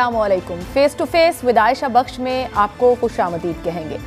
Aslam face to face विदायशा बख्श में आपको खुश आमदीद कहेंगे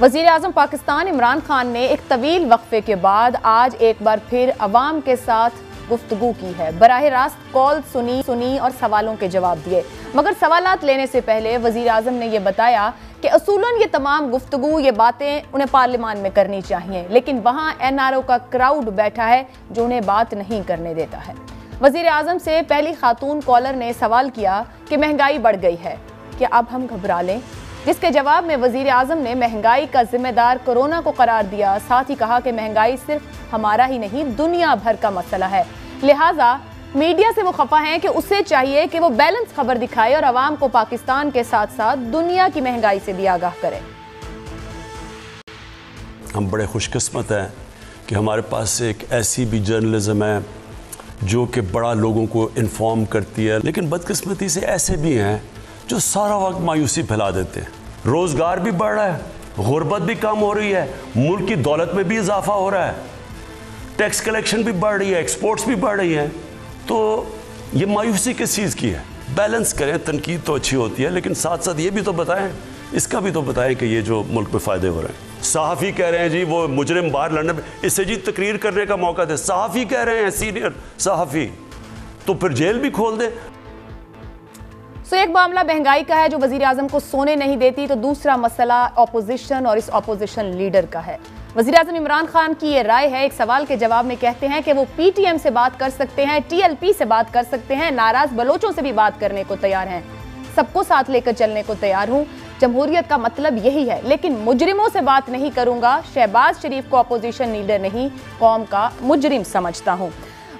वजीर अजम पाकिस्तान इमरान खान ने एक तवील वक्फे के बाद आज एक बार फिर अवाम के साथ गुफ्तु की है बरह रास्त कॉल सुनी सुनी और सवालों के जवाब दिए मगर सवाल लेने से पहले वजीर अजम ने यह बताया कि असूलन ये तमाम गुफ्तगु ये बातें उन्हें पार्लियामान में करनी चाहिए लेकिन वहाँ एन आर ओ का क्राउड बैठा है जो उन्हें बात नहीं करने देता है वजीर आजम से पहली खातून कॉलर ने सवाल किया कि महंगाई बढ़ गई है क्या अब हम घबरा लें जिसके जवाब में वजीर आजम ने महंगाई का जिम्मेदार कोरोना को करार दिया साथ ही कहा कि महंगाई सिर्फ हमारा ही नहीं दुनिया भर का मसला है लिहाजा मीडिया से वो खफा हैं कि उसे चाहिए कि वो बैलेंस खबर दिखाए और आवाम को पाकिस्तान के साथ साथ दुनिया की महंगाई से भी आगाह करें हम बड़े खुशकस्मत हैं कि हमारे पास एक ऐसी भी जर्नलिज्म है जो कि बड़ा लोगों को इन्फॉर्म करती है लेकिन बदकस्मती से ऐसे भी हैं जो सारा वक्त मायूसी फैला देते हैं रोज़गार भी बढ़ रहा है गुर्बत भी कम हो रही है मुल्क की दौलत में भी इजाफा हो रहा है टैक्स कलेक्शन भी बढ़ रही है एक्सपोर्ट्स भी बढ़ रही हैं तो ये मायूसी किस चीज़ की है बैलेंस करें तनकीद तो अच्छी होती है लेकिन साथ साथ ये भी तो बताएं इसका भी तो बताएं कि ये जो मुल्क में फ़ायदे हो रहे हैं सहाफ़ी कह रहे हैं जी वो मुजरम बाहर लड़ने पर इससे जी तकरीर करने का मौका दे सहाफ़ी कह रहे हैं सीनियर सहाफ़ी तो फिर जेल भी खोल दे सो एक मामला महंगाई का है जो वजीर अजम को सोने नहीं देती तो दूसरा मसला अपोजिशन और इस अपोजिशन लीडर का है वजीर अजम इमरान खान की ये राय है एक सवाल के जवाब में कहते हैं कि वो पीटीएम से बात कर सकते हैं टीएलपी से बात कर सकते हैं नाराज बलोचों से भी बात करने को तैयार हैं सबको साथ लेकर चलने को तैयार हूँ जमहूरियत का मतलब यही है लेकिन मुजरिमों से बात नहीं करूंगा शहबाज शरीफ को अपोजिशन लीडर नहीं कौम का मुजरिम समझता हूँ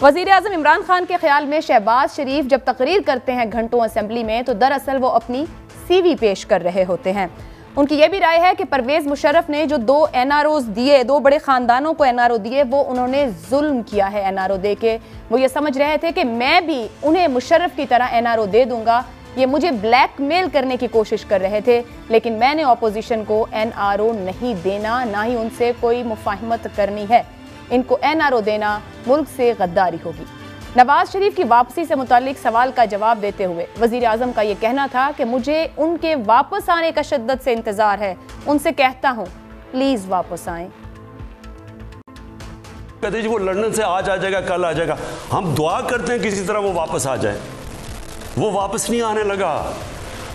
वजीर अजम इमरान खान के ख्याल में शहबाज शरीफ जब तकरीर करते हैं घंटों असम्बली में तो दरअसल वो अपनी सीवी पेश कर रहे होते हैं उनकी यह भी राय है कि परवेज मुशरफ ने जो दो एन आर ओज दिए दो बड़े ख़ानदानों को एन आर ओ दिए वो उन्होंने जुल्म किया है एन आर ओ दे के वो ये समझ रहे थे कि मैं भी उन्हें मुशरफ की तरह एन आर ओ दे दूंगा ये मुझे ब्लैकमेल करने की कोशिश कर रहे थे लेकिन मैंने ऑपोजिशन को एनआरओ नहीं देना ना ही उनसे कोई मुफाहमत करनी है इनको एनआरओ देना मुल्क से गद्दारी होगी नवाज शरीफ की वापसी से मुतालिक सवाल का जवाब देते हुए वजीर आजम का ये कहना था कि मुझे उनके वापस आने का शद्दत से इंतज़ार है उनसे कहता हूँ प्लीज़ वापस आए कहते जी वो लंदन से आज आ जाएगा कल आ जाएगा हम दुआ करते हैं किसी तरह वो वापस आ जाए वो वापस नहीं आने लगा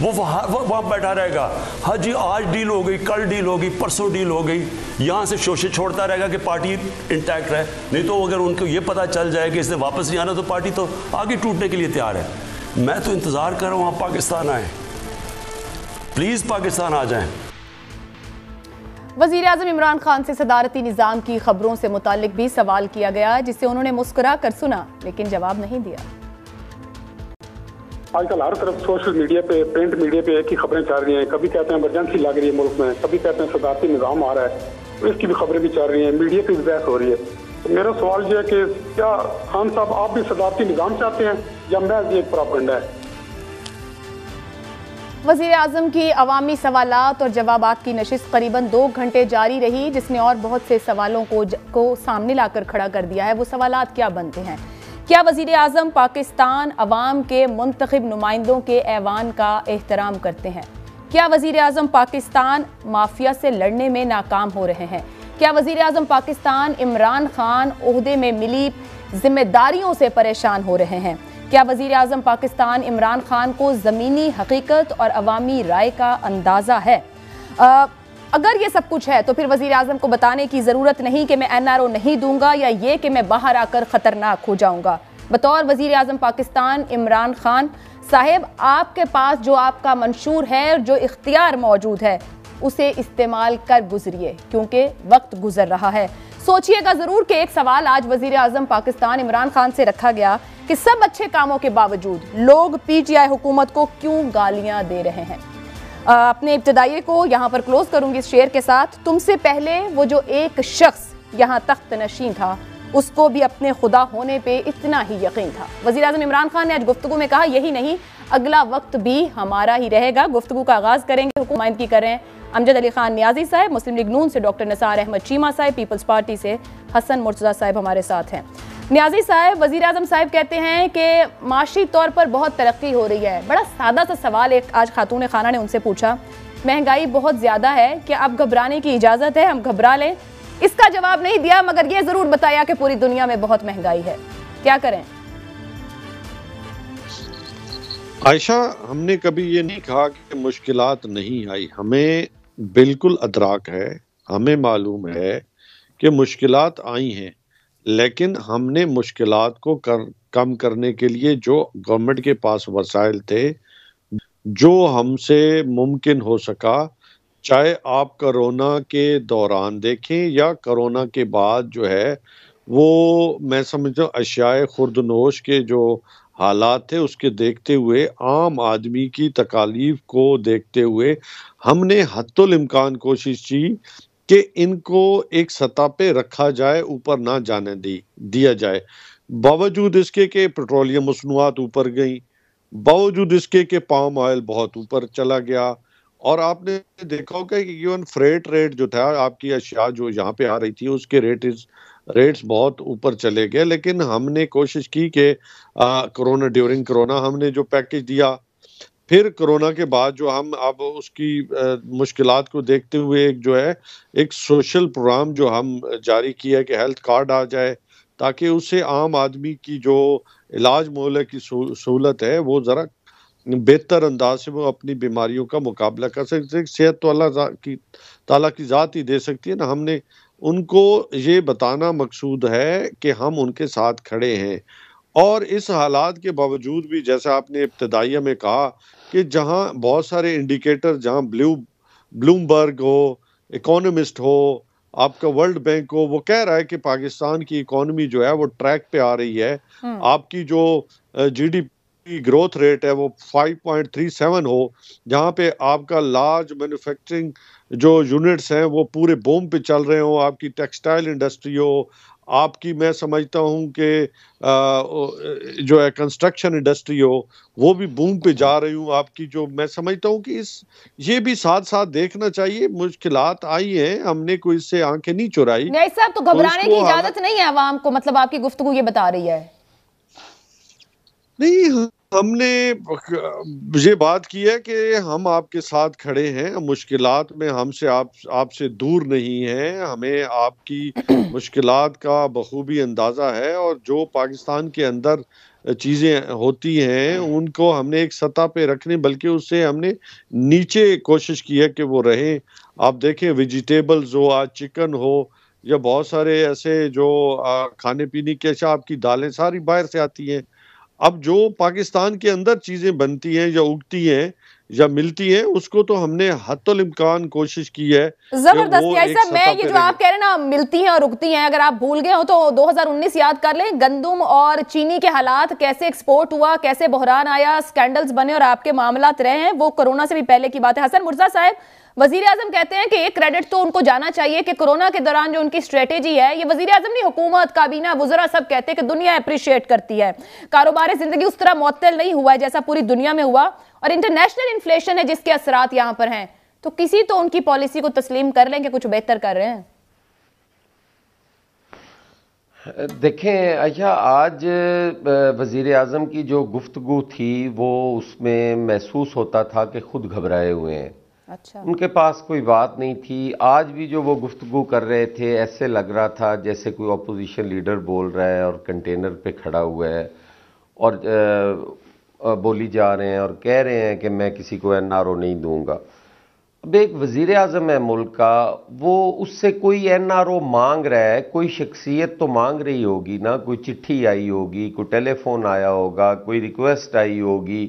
वो वहाँ वहाँ बैठा रहेगा हाँ जी आज डील हो गई कल डील हो गई परसों डील हो गई यहाँ से शोशे छोड़ता रहेगा कि पार्टी इंटैक्ट रहे नहीं तो अगर उनको ये पता चल जाए कि इसने वापस नहीं आना तो पार्टी तो आगे टूटने के लिए तैयार है मैं तो इंतज़ार कर रहा हूँ आप पाकिस्तान आए प्लीज़ पाकिस्तान आ जाए वजीर अजम इमरान खान से सदारती निज़ाम की खबरों से मुतल भी सवाल किया गया जिसे उन्होंने मुस्कुरा कर सुना लेकिन जवाब नहीं दिया आजकल हर तरफ सोशल मीडिया पे प्रिंट मीडिया पे एक ही खबरें चल रही हैं कभी कहते हैं इमरजेंसी लग रही है मुल्क में कभी कहते हैं सदारती निज़ाम आ रहा है तो इसकी भी खबरें भी चल रही हैं मीडिया पे बहस हो रही है तो मेरा सवाल यह है कि क्या खान साहब आप भी सदारती निज़ाम चाहते हैं या महज एक प्रॉपरंडा है वजीर अजम की अवामी सवाल और जवाब की नशस्त करीबन दो घंटे जारी रही जिसने और बहुत से सवालों को, को सामने लाकर खड़ा कर दिया है वो सवाल क्या बनते हैं क्या वजीर अजम पाकिस्तान अवाम के मुंतब नुमाइंदों के ऐवान का एहतराम करते हैं क्या वजीर अजम पाकिस्तान माफिया से लड़ने में नाकाम हो रहे हैं क्या वजीर अजम पाकिस्तान इमरान खान उहदे में मिली जिम्मेदारियों से परेशान हो रहे हैं क्या वजीर अजम पाकिस्तान इमरान खान को ज़मीनी हकीकत और अवामी राय का अंदाज़ा है आ, अगर ये सब कुछ है तो फिर वजीर आजम को बताने की ज़रूरत नहीं कि मैं एन आर ओ नहीं दूंगा या ये कि मैं बाहर आकर ख़तरनाक हो जाऊंगा बतौर वजीर आजम पाकिस्तान इमरान खान साहेब आपके पास जो आपका मंशूर है और जो इख्तियार मौजूद है उसे इस्तेमाल कर गुजरिए क्योंकि वक्त गुजर रहा है सोचिएगा ज़रूर कि एक सवाल आज वजीर आजम पाकिस्तान इमरान खान से रखा गया कि सब अच्छे कामों के बावजूद लोग पीटीआई हुकूमत को क्यों गालियां दे रहे हैं अपने इब्तदाई को यहाँ पर क्लोज करूँगी इस शेर के साथ तुमसे पहले वो जो एक शख्स यहाँ तख्त नशीन था उसको भी अपने खुदा होने पर इतना ही यकीन था वजी अजम इमरान खान ने आज गुफ्तु में कहा यही नहीं अगला वक्त भी हमारा ही रहेगा गुफ्तु का आगाज़ करेंगे हुकुमाइंदगी करें अमजद अली खान न्याजी साहब मुस्लिम लीग नून से डॉक्टर नसार अहमद चीमा साहब पीपल्स पार्टी से हसन मुर्तज़ा साहब हमारे साथ हैं न्याजी साहब वज़ी अजम साहब कहते हैं कि माशी तौर पर बहुत तरक्की हो रही है बड़ा सादा सा सवाल एक आज खातून खाना ने उनसे पूछा महंगाई बहुत ज़्यादा है कि अब घबराने की इजाज़त है हम घबरा लें इसका जवाब नहीं दिया मगर ये ज़रूर बताया कि पूरी दुनिया में बहुत महंगाई है क्या करें आयशा हमने कभी ये नहीं कहा कि मुश्किल नहीं आई हमें बिल्कुल अदराक है हमें मालूम है कि मुश्किल आई हैं लेकिन हमने मुश्किल को कर, कम करने के लिए जो गवर्नमेंट के पास वसाइल थे जो हमसे मुमकिन हो सका चाहे आप करोना के दौरान देखें या करोना के बाद जो है वो मैं समझता हूँ अशियाए खुर्दनोश के जो हालात थे उसके देखते हुए आम आदमी की तकालीफ को देखते हुए हमने हतुल इम्कान कोशिश की कि इनको एक सतह पे रखा जाए ऊपर ना जाने दी दिया जाए बावजूद इसके कि पेट्रोलियम मसनूआत ऊपर गई बावजूद इसके कि पाम ऑयल बहुत ऊपर चला गया और आपने देखा होगा कि इवन फ्रेट रेट जो था आपकी अशिया जो यहाँ पे आ रही थी उसके रेट इस रेट्स बहुत ऊपर चले गए लेकिन हमने कोशिश की कि कोरोना ड्यूरिंग कोरोना हमने जो पैकेज दिया फिर कोरोना के बाद जो हम अब उसकी मुश्किल को देखते हुए एक जो है एक सोशल प्रोग्राम जो हम जारी किया है कि हेल्थ कार्ड आ जाए ताकि उससे आम आदमी की जो इलाज मोहल्ले की सहूलत है वो ज़रा बेहतर अंदाज से वो अपनी बीमारियों का मुकाबला कर सकते हैं सेहत तो अल्लाह की ताला की ज़ात ही दे सकती है ना हमने उनको ये बताना मकसूद है कि हम उनके साथ खड़े हैं और इस हालात के बावजूद भी जैसे आपने इब्तदाइया में कहा कि जहाँ बहुत सारे इंडिकेटर जहाँ ब्लू ब्लूमबर्ग हो इकोनॉमिस्ट हो आपका वर्ल्ड बैंक हो वो कह रहा है कि पाकिस्तान की इकोनॉमी जो है वो ट्रैक पे आ रही है हम्म। आपकी जो जीडीपी ग्रोथ रेट है वो 5.37 हो जहाँ पे आपका लार्ज मैन्युफैक्चरिंग जो यूनिट्स हैं वो पूरे बोम पे चल रहे हो आपकी टेक्सटाइल इंडस्ट्री हो आपकी मैं समझता हूं कि जो है कंस्ट्रक्शन इंडस्ट्री हो वो भी बूम पे जा रही हूं आपकी जो मैं समझता हूं कि इस ये भी साथ साथ देखना चाहिए मुश्किल आई हैं हमने कोई इससे आंखें नहीं चुराई नहीं साहब तो घबराने तो की इजाजत नहीं है आवाम को मतलब आपकी गुफ्तु ये बता रही है नहीं हमने ये बात की है कि हम आपके साथ खड़े हैं मुश्किलात में हमसे आप आपसे दूर नहीं हैं हमें आपकी मुश्किलात का बखूबी अंदाज़ा है और जो पाकिस्तान के अंदर चीज़ें होती हैं उनको हमने एक सतह पे रखने बल्कि उससे हमने नीचे कोशिश की है कि वो रहे आप देखें वेजिटेबल्स हो आज चिकन हो या बहुत सारे ऐसे जो खाने पीने के अच्छा, आपकी दालें सारी बाहर से आती हैं अब जो पाकिस्तान के अंदर चीज़ें बनती हैं या उगती हैं या मिलती है उसको तो हमने हतुल कोशिश की है जबरदस्त मैं ये जो आप कह रहे हैं ना मिलती हैं और रुकती हैं अगर आप भूल गए हो तो 2019 याद कर लें गंदुम और चीनी के हालात कैसे एक्सपोर्ट हुआ कैसे बहरान आया स्कैंडल्स बने और आपके मामला रहे हैं वो कोरोना से भी पहले की बात है हसन मुर्जा साहब वजीर अजम कहते हैं कि ये क्रेडिट तो उनको जाना चाहिए कि कोरोना के दौरान जो उनकी स्ट्रेटेजी है ये वजीर आजम नहीं हुकूमत काबीना वजरा सब कहते हैं कि दुनिया अप्रिशिएट करती है कारोबार जिंदगी उस तरह मुतल नहीं हुआ है जैसा पूरी दुनिया में हुआ और इंटरनेशनल इन्फ्लेशन है जिसके असरात यहाँ पर हैं तो किसी तो उनकी पॉलिसी को तस्लीम कर लें कि कुछ बेहतर कर रहे हैं देखें अच्छा आज वज़ी अजम की जो गुफ्तु थी वो उसमें महसूस होता था कि ख़ुद घबराए हुए हैं अच्छा उनके पास कोई बात नहीं थी आज भी जो वो गुफ्तु कर रहे थे ऐसे लग रहा था जैसे कोई अपोजिशन लीडर बोल रहा है और कंटेनर पे खड़ा हुआ है और बोली जा रहे हैं और कह रहे हैं कि मैं किसी को एन आर ओ नहीं दूँगा अब एक वज़ी अजम है मुल्क का वो उससे कोई एन आर ओ मांग रहा है कोई शख्सियत तो मांग रही होगी ना कोई चिट्ठी आई होगी कोई टेलीफोन आया होगा कोई रिक्वेस्ट आई होगी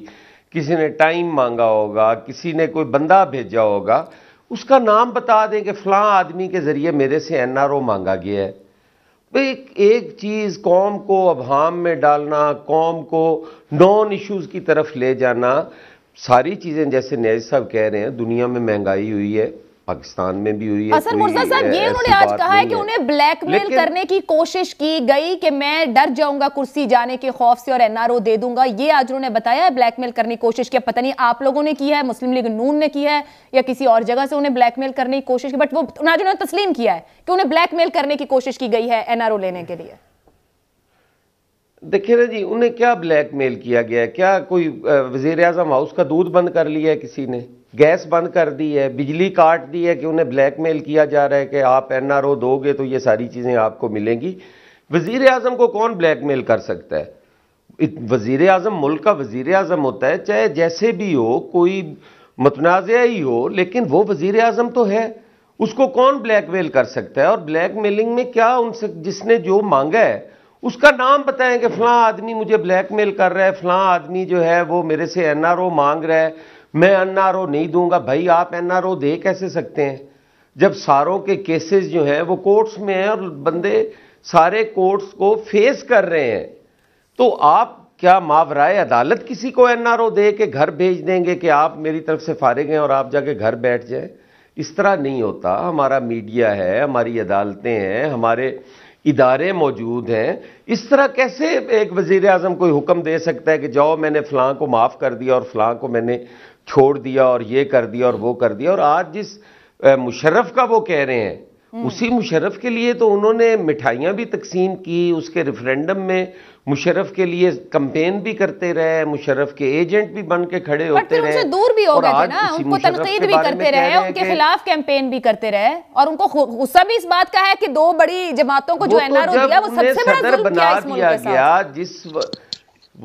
किसी ने टाइम मांगा होगा किसी ने कोई बंदा भेजा होगा उसका नाम बता दें कि फलां आदमी के ज़रिए मेरे से एन आर ओ मांगा गया है तो एक एक चीज़ कौम को अभाम में डालना कौम को नॉन इश्यूज़ की तरफ ले जाना सारी चीज़ें जैसे न्याज साहब कह रहे हैं दुनिया में महंगाई हुई है पाकिस्तान में भी हुई है असर मुर्जा साहब ये उन्होंने आज कहा है कि उन्हें ब्लैकमेल करने की कोशिश की गई कि मैं डर जाऊंगा कुर्सी जाने के खौफ से और एनआरओ दे दूंगा ये आज उन्होंने बताया है ब्लैकमेल करने की कोशिश की पता नहीं आप लोगों ने की है मुस्लिम लीग नून ने की है या किसी और जगह से उन्हें ब्लैकमेल करने की कोशिश की बट वो आज उन्होंने तस्लीम किया है कि उन्हें ब्लैकमेल करने की कोशिश की गई है एनआरओ लेने के लिए देखिए ना जी उन्हें क्या ब्लैकमेल किया गया है क्या कोई वजीर अजम हाउस का दूध बंद कर लिया है किसी ने गैस बंद कर दी है बिजली काट दी है कि उन्हें ब्लैकमेल किया जा रहा है कि आप एन आर ओ दोगे तो ये सारी चीज़ें आपको मिलेंगी वजीर अजम को कौन ब्लैकमेल कर सकता है वज़ी अजम मुल्क का वजीर अजम होता है चाहे जैसे भी हो कोई मतनाज़ ही हो लेकिन वो वजीर अजम तो है उसको कौन ब्लैकमेल कर सकता है और ब्लैकमेलिंग में क्या उनसे जिसने जो मांगा है उसका नाम बताएं कि फलां आदमी मुझे ब्लैकमेल कर रहा है फलां आदमी जो है वो मेरे से एनआरओ मांग रहा है मैं एन नहीं दूंगा भाई आप एन दे कैसे सकते हैं जब सारों के केसेस जो हैं वो कोर्ट्स में हैं और बंदे सारे कोर्ट्स को फेस कर रहे हैं तो आप क्या मावराए अदालत किसी को एनआरओ दे के घर भेज देंगे कि आप मेरी तरफ से फारिग हैं और आप जाके घर बैठ जाए इस तरह नहीं होता हमारा मीडिया है हमारी अदालतें हैं हमारे इदारे मौजूद हैं इस तरह कैसे एक वज़ी अजम कोई हुक्म दे सकता है कि जाओ मैंने फ़लाँ को माफ़ कर दिया और फ़लाँ को मैंने छोड़ दिया और ये कर दिया और वो कर दिया और आज जिस मुशर्रफ का वो कह रहे हैं हम्म। उसी मुशरफ के लिए तो उन्होंने मिठाइयाँ भी तकसीम की उसके रेफरेंडम में मुशरफ के लिए कंपेन भी करते रहे मुशरफ के एजेंट भी बन के खड़े होते रहे दूर भी हो गए ना उनको तनकीद भी करते रहे उनके खिलाफ कैंपेन भी करते रहे और उनको गुस्सा भी इस बात का है कि दो बड़ी जमातों को जो एनआरओ तो दिया वो सबसे बड़ा बना दिया गया जिस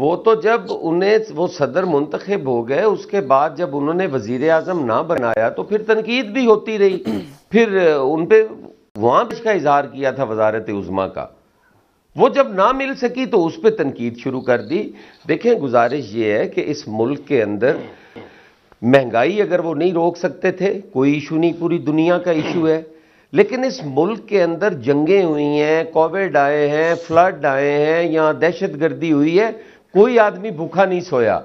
वो तो जब उन्हें वो सदर मुंतखब हो गए उसके बाद जब उन्होंने वजीर आजम ना बनाया तो फिर तनकीद भी होती रही फिर उन पर वहां पर इसका इजहार किया था वजारत उज़मा का वो जब ना मिल सकी तो उस पर तनकीद शुरू कर दी देखें गुजारिश ये है कि इस मुल्क के अंदर महंगाई अगर वो नहीं रोक सकते थे कोई इशू नहीं पूरी दुनिया का इशू है लेकिन इस मुल्क के अंदर जंगें हुई हैं कोविड आए हैं फ्लड आए हैं या दहशतगर्दी हुई है कोई आदमी भूखा नहीं सोया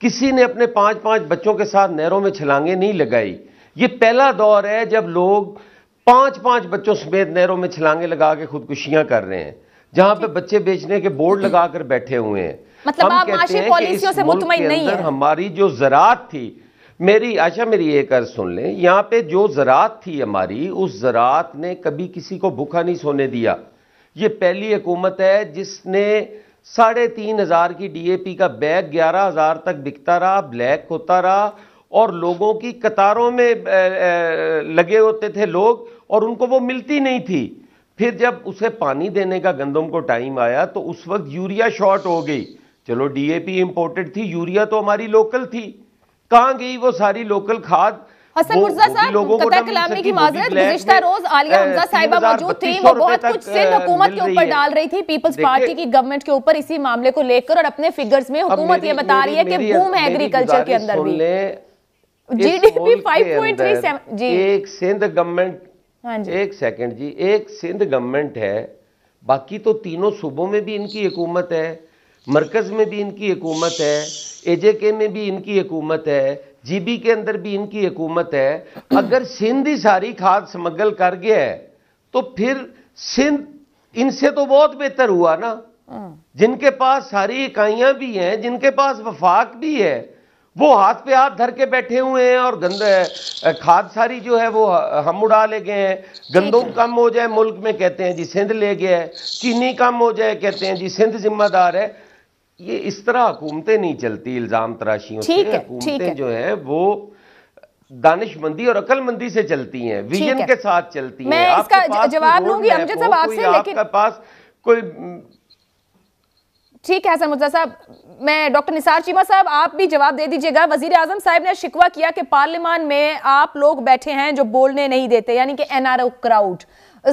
किसी ने अपने पाँच पाँच बच्चों के साथ नहरों में छलांगे नहीं लगाई ये पहला दौर है जब लोग पांच पांच बच्चों समेत नहरों में छलांगे लगा के खुदकुशियां कर रहे हैं जहां पे बच्चे बेचने के बोर्ड लगाकर बैठे हुए हैं मतलब हम आप कहते हैं कि इस से मुल्क के नहीं है। हमारी जो जरात थी मेरी आशा मेरी एक अर्ज सुन लें यहाँ पे जो जरात थी हमारी उस जरात ने कभी किसी को भूखा नहीं सोने दिया ये पहली हुकूमत है जिसने साढ़े तीन हज़ार की डीएपी का बैग ग्यारह हज़ार तक बिकता रहा ब्लैक होता रहा और लोगों की कतारों में लगे होते थे लोग और उनको वो मिलती नहीं थी फिर जब उसे पानी देने का गंदम को टाइम आया तो उस वक्त यूरिया शॉर्ट हो गई चलो डीएपी इंपोर्टेड थी यूरिया तो हमारी लोकल थी कहाँ गई वो सारी लोकल खाद साहब की डाल रही थी पीपल्स पार्टी की गवर्नमेंट के ऊपर इसी मामले को लेकर और अपने फिगर्स में हुकूमत ये बता रही है कि बूम है एग्रीकल्चर के अंदर हाँ जीडीपी 5.37 जी एक सिंध गवर्नमेंट हाँ जी एक सेकंड जी एक सिंध गवर्नमेंट है बाकी तो तीनों सूबों में भी इनकी हुकूमत है मरकज में भी इनकी हुकूमत है एजेके में भी इनकी हुकूमत है जीबी के अंदर भी इनकी हुकूमत है अगर सिंध ही सारी खाद स्मगल कर गया है तो फिर सिंध इनसे तो बहुत बेहतर हुआ ना हाँ। जिनके पास सारी इकाइयां भी हैं जिनके पास वफाक भी है वो हाथ पे हाथ धर के बैठे हुए हैं और गंद खाद सारी जो है वो हम उड़ा ले गए हैं गंदम कम हो जाए मुल्क में कहते हैं जी सिंध ले गया है चीनी कम हो जाए कहते हैं जी सिंध जिम्मेदार है ये इस तरह हुकूमतें नहीं चलती इल्ज़ाम तराशियों से हुकूमतें जो है वो दानिशमंदी और अकलमंदी से चलती हैं विजन के साथ चलती हैं जवाब लूंगी आपके पास कोई ठीक है सर मुर्जा साहब मैं डॉक्टर निसार चीमा साहब आप भी जवाब दे दीजिएगा वजीर आजम साहब ने शिकवा किया कि पार्लियामान में आप लोग बैठे हैं जो बोलने नहीं देते यानी कि एनआरओ क्राउड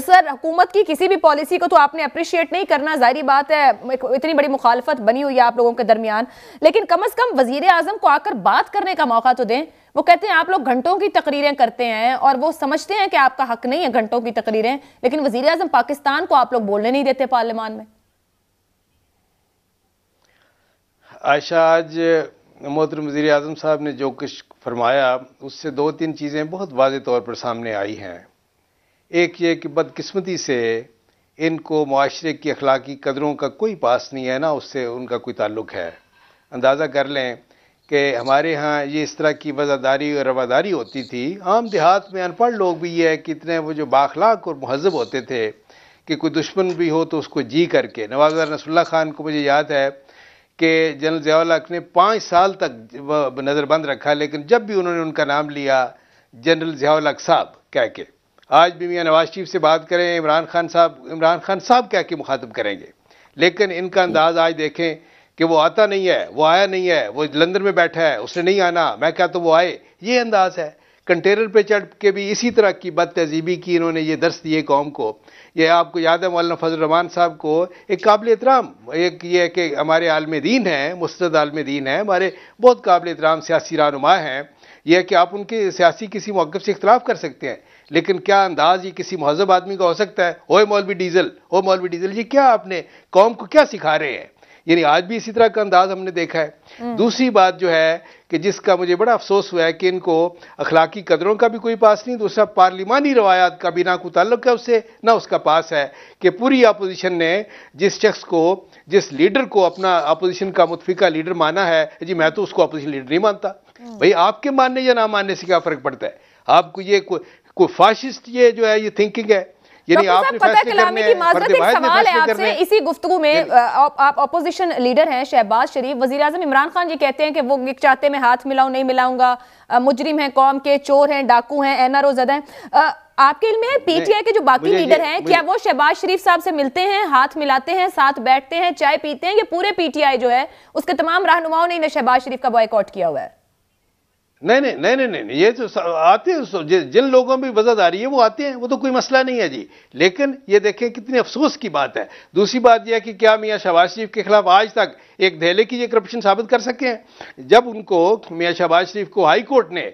सर हुकूमत की किसी भी पॉलिसी को तो आपने अप्रिशिएट नहीं करना जाहिर बात है इतनी बड़ी मुखालफत बनी हुई है आप लोगों के दरमियान लेकिन कम अज़ कम वजीर आजम को आकर बात करने का मौका तो दें वो कहते हैं आप लोग घंटों की तकरीरें करते हैं और वो समझते हैं कि आपका हक नहीं है घंटों की तकरीरें लेकिन वजीर अजम पाकिस्तान को आप लोग बोलने नहीं देते पार्लियामान में आयशा आज मोहतरम वज़ी अजम साहब ने जो कुछ फरमाया उससे दो तीन चीज़ें बहुत वाज तौर पर सामने आई हैं एक ये कि बदकस्मती से इनको माशरे की अखलाकी कदरों का कोई पास नहीं है ना उससे उनका कोई ताल्लुक है अंदाज़ा कर लें कि हमारे यहाँ ये इस तरह की वज़ादारी और रवादारी होती थी आम देहात में अनपढ़ लोग भी ये है कि इतने वो जो बाखलाक और महजब होते थे कि कोई दुश्मन भी हो तो उसको जी करके नवाजा रसुल्ला ख़ान को मुझे याद है कि जनरल जयाल हक ने पाँच साल तक नज़रबंद रखा लेकिन जब भी उन्होंने उनका नाम लिया जनरल जयाल हक साहब कह के आज भी मियाँ नवाज शरीफ से बात करें इमरान खान साहब इमरान खान साहब कह के मुखातब करेंगे लेकिन इनका अंदाज आज देखें कि वो आता नहीं है वो आया नहीं है वो लंदन में बैठा है उसने नहीं आना मैं क्या तो वो आए ये अंदाज है कंटेनर पे चढ़ के भी इसी तरह की बद तहजीबी की इन्होंने ये दर्श दिए कौम को ये आपको याद है मौलाना रमान साहब को एक काबिल एहतराम एक ये है कि हमारे आलम दीन हैं मुस्द आलम दीन हैं हमारे बहुत काबिल एहतराम सियासी रहनुमा हैं यह है कि आप उनके सियासी किसी मौक़ से इख्तलाफ कर सकते हैं लेकिन क्या अंदाज ये किसी महजब आदमी का हो सकता है ओए मौलवी डीजल ओ मौलवी डीजल ये क्या आपने कौम को क्या सिखा रहे हैं यानी आज भी इसी तरह का अंदाज हमने देखा है हम्म। दूसरी बात जो है कि जिसका मुझे बड़ा अफसोस हुआ है कि इनको अखलाकी कदरों का भी कोई पास नहीं दूसरा पार्लिमानी रवायात का भी ना कोई ताल्लुक है उससे ना उसका पास है कि पूरी अपोजिशन ने जिस शख्स को जिस लीडर को अपना अपोजिशन का मुतफिका लीडर माना है जी मैं तो उसको अपोजिशन लीडर नहीं मानता हम्म। भाई आपके मानने या ना मानने से क्या फ़र्क पड़ता है आपको ये कोई को फाशिस्ट ये जो है ये थिंकिंग है यानी आपने फैसले करने की एक सवाल है आपसे इसी गुफ्तगु में आप अपोजिशन लीडर हैं शहबाज शरीफ वजीर आजम इमरान खान जी कहते हैं कि वो चाहते मैं हाथ मिलाऊं नहीं मिलाऊंगा मुजरिम है कौम के चोर हैं डाकू हैं एनआरओ जदा हैं आपके इल्म में पीटीआई के जो बाकी लीडर हैं क्या वो शहबाज शरीफ साहब से मिलते हैं हाथ मिलाते हैं साथ बैठते हैं चाय पीते हैं ये पूरे पीटीआई जो है उसके तमाम रहनुमाओं ने शहबाज शरीफ का बॉयकआउट किया हुआ है नहीं नहीं नहीं नहीं नहीं ये तो आते हैं जिन लोगों में वजह आ रही है वो आते हैं वो तो कोई मसला नहीं है जी लेकिन ये देखें कितनी अफसोस की बात है दूसरी बात यह है कि क्या मियाँ शहबाज शरीफ के खिलाफ आज तक एक धैले की ये करप्शन साबित कर सके हैं जब उनको मियाँ शहबाज शरीफ को हाई कोर्ट ने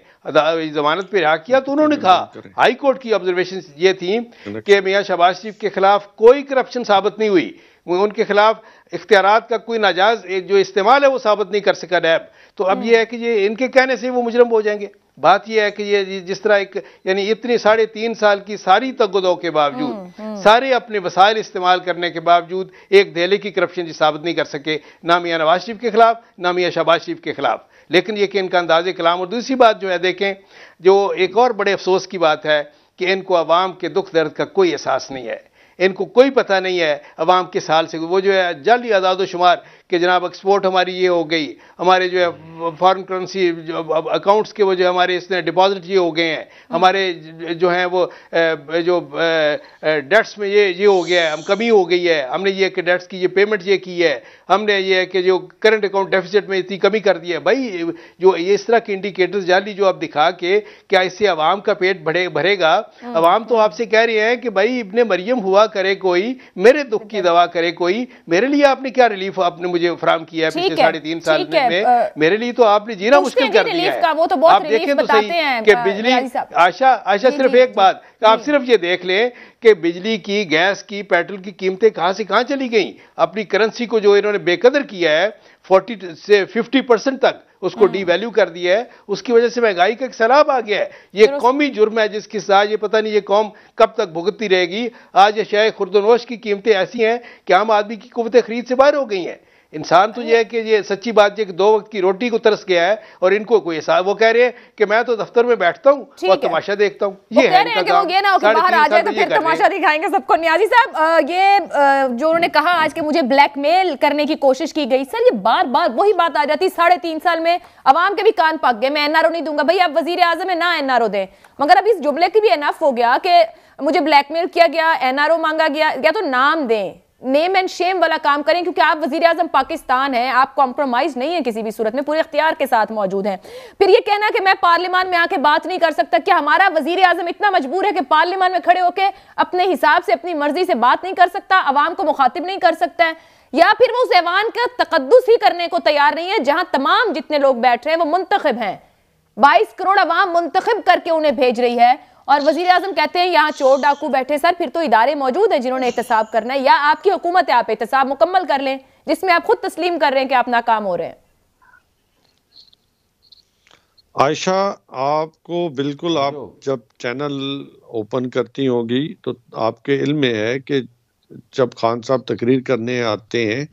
जमानत पर रिहा किया तो उन्होंने कहा हाई कोर्ट की ऑब्जर्वेशन ये थी कि मियाँ शहबाज शरीफ के खिलाफ कोई करप्शन साबित नहीं हुई उनके खिलाफ इख्तियार का कोई नाजायज जो इस्तेमाल है वो साबित नहीं कर सका नैब तो अब हम्म। यह है कि ये इनके कहने से वो मुजरम हो जाएंगे बात यह है कि ये जिस तरह एक यानी इतनी साढ़े तीन साल की सारी तगदों के बावजूद हम्म, हम्म। सारे अपने वसाइल इस्तेमाल करने के बावजूद एक दहले की करप्शन जी साबित नहीं कर सके ना मियाँ नवाज शरीफ के खिलाफ ना मियाँ शहबाज शरीफ के खिलाफ लेकिन ये कि इनका अंदाजे कलाम और दूसरी बात जो है देखें जो एक और बड़े अफसोस की बात है कि इनको आवाम के दुख दर्द का कोई एहसास नहीं है इनको कोई पता नहीं है अवाम किस हाल से वो जो है ही आज़ाद शुमार कि जनाब एक्सपोर्ट हमारी ये हो गई हमारे जो है फॉरन करेंसी अकाउंट्स के वो जो हमारे इसने डिपॉजिट ये हो गए हैं हमारे जो हैं वो जो डेट्स में ये ये हो गया है हम कमी हो गई है हमने ये कि डेट्स की ये पेमेंट ये की है हमने ये है कि जो करंट अकाउंट डेफिसिट में इतनी कमी कर दी है भाई जो ये इस तरह के इंडिकेटर्स जाली जो आप दिखा के क्या इससे आवाम का पेट भरे भरेगा हाँ। आवाम तो आपसे कह रहे हैं कि भाई इबन मरियम हुआ करे कोई मेरे दुख की दवा करे कोई मेरे लिए आपने क्या रिलीफ आपने मुझे फ्राहम किया है साढ़े तीन साल में मेरे लिए तो आपने जीना मुश्किल कर दिया है तो आप देखें तो सही कि बिजली आशा आशा सिर्फ एक बात आप सिर्फ ये देख लें कि बिजली की गैस की पेट्रोल की कीमतें कहाँ से कहाँ चली गई अपनी करेंसी को जो इन्होंने बेकदर किया है फोर्टी से फिफ्टी परसेंट तक उसको डीवैल्यू हम्म। कर दिया है उसकी वजह से महंगाई का एक सैलाब आ गया है ये कौमी जुर्म है जिसके साथ ये पता नहीं ये कौम कब तक भुगतती रहेगी आज ये शायद खुर्दनोश की कीमतें ऐसी हैं कि आम आदमी की कुतें खरीद से बाहर हो गई हैं इंसान तो ये है कि ये सच्ची बात ये दो वक्त की रोटी को तरस गया है और इनको कोई ऐसा वो कह रहे हैं कि मैं तो दफ्तर में बैठता हूँ और तमाशा देखता हूँ ये तो तमाशा दिखाएंगे सबको न्याजी साहब ये जो उन्होंने कहा आज के मुझे ब्लैकमेल करने की कोशिश की गई सर ये बार बार वही बात आ जाती साढ़े तीन साल में आवाम के भी कान पक गए मैं एनआरओ नहीं दूंगा भाई आप वजीर आजम है ना एनआरओ दें मगर अब इस जुमले की भी एनफ हो गया कि मुझे ब्लैकमेल किया गया एनआरओ मांगा गया या तो नाम दें नेम एंड शेम वाला काम करें क्योंकि आप वजीर आजम पाकिस्तान हैं आप कॉम्प्रोमाइज नहीं है किसी भी सूरत में पूरे अख्तियार के साथ मौजूद हैं फिर ये कहना कि मैं पार्लियमान में आके बात नहीं कर सकता कि हमारा वजीर आजम इतना मजबूर है कि पार्लियमान में खड़े होकर अपने हिसाब से अपनी मर्जी से बात नहीं कर सकता आवाम को मुखातिब नहीं कर सकता है या फिर वो उस ऐवान का तकदस ही करने को तैयार नहीं है जहां तमाम जितने लोग बैठ रहे हैं वो मुंतखब हैं बाईस करोड़ अवाम मुंतखब करके उन्हें भेज रही है और वजीर आजम कहते हैं यहाँ चोर डाकू बैठे सर फिर तो इदारे मौजूद है जिन्होंने एहतसाब करना है या आपकी हुकूमत है आप एहतसाब मुकम्मल कर लें जिसमें आप खुद तस्लीम कर रहे हैं कि आप नाकाम हो रहे हैं आयशा आपको बिल्कुल आप जब चैनल ओपन करती होगी तो आपके इल्म में है कि जब खान साहब तकरीर करने आते हैं